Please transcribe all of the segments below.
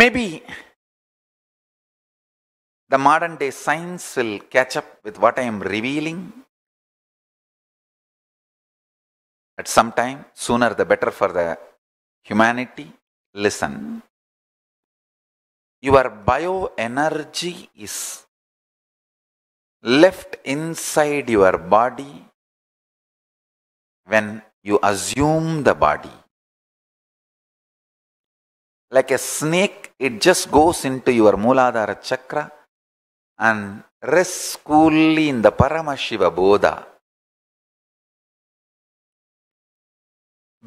Maybe the modern day science will catch up with what I am revealing at some time, sooner the better for the humanity. Listen, your bioenergy is left inside your body when you assume the body like a snake, it just goes into your muladhara chakra and rests coolly in the Paramashiva Bodha.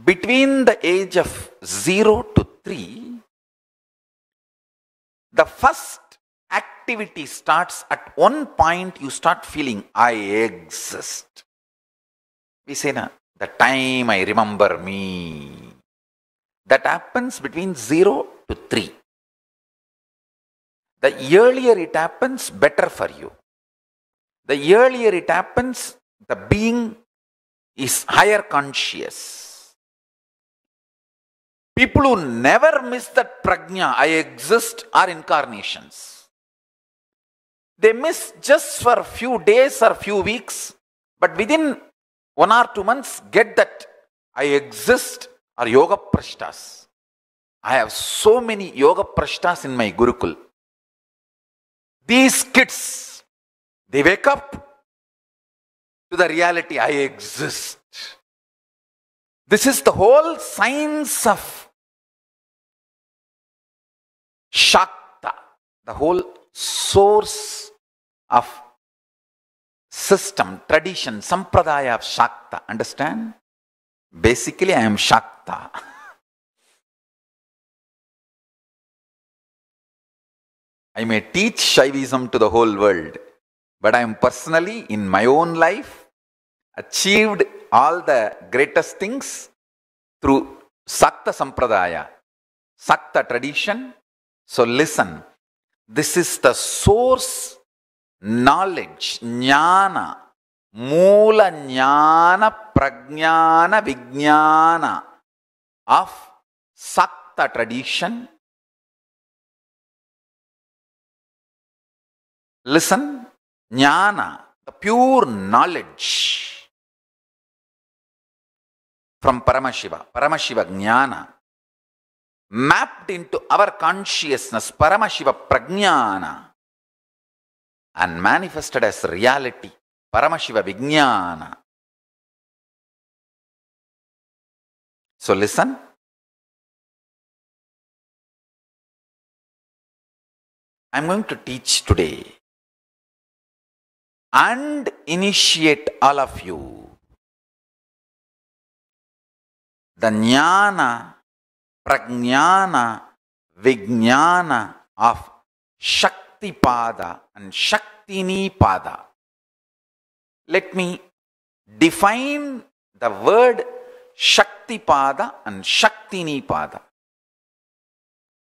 Between the age of 0 to 3, the first activity starts at one point you start feeling I exist. We say, na, the time I remember me that happens between 0 to 3. The earlier it happens, better for you. The earlier it happens, the being is higher conscious. People who never miss that prajna, I exist, are incarnations. They miss just for few days or few weeks, but within one or two months, get that I exist are yoga prashtas. I have so many yoga prashtas in my Gurukul. These kids, they wake up to the reality I exist. This is the whole science of Shakta, the whole source of system, tradition, sampradaya of Shakta. Understand? Basically, I am Shakta. I may teach Shaivism to the whole world, but I am personally, in my own life, achieved all the greatest things through Sakta Sampradaya, Sakta tradition. So listen, this is the source knowledge, jnana, ಮೂಲ jnana prajnana vijnana of Shakta tradition listen jnana the pure knowledge from Paramashiva Paramashiva jnana mapped into our consciousness Paramashiva prajnana and manifested as reality Paramashiva ವಿಜ್ಞಾನ So listen, I am going to teach today and initiate all of you. The jnana, prajnana, vijnana of Shaktipada and pada. Let me define the word Shaktipada and Shaktinipada.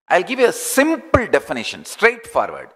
I'll give you a simple definition, straightforward.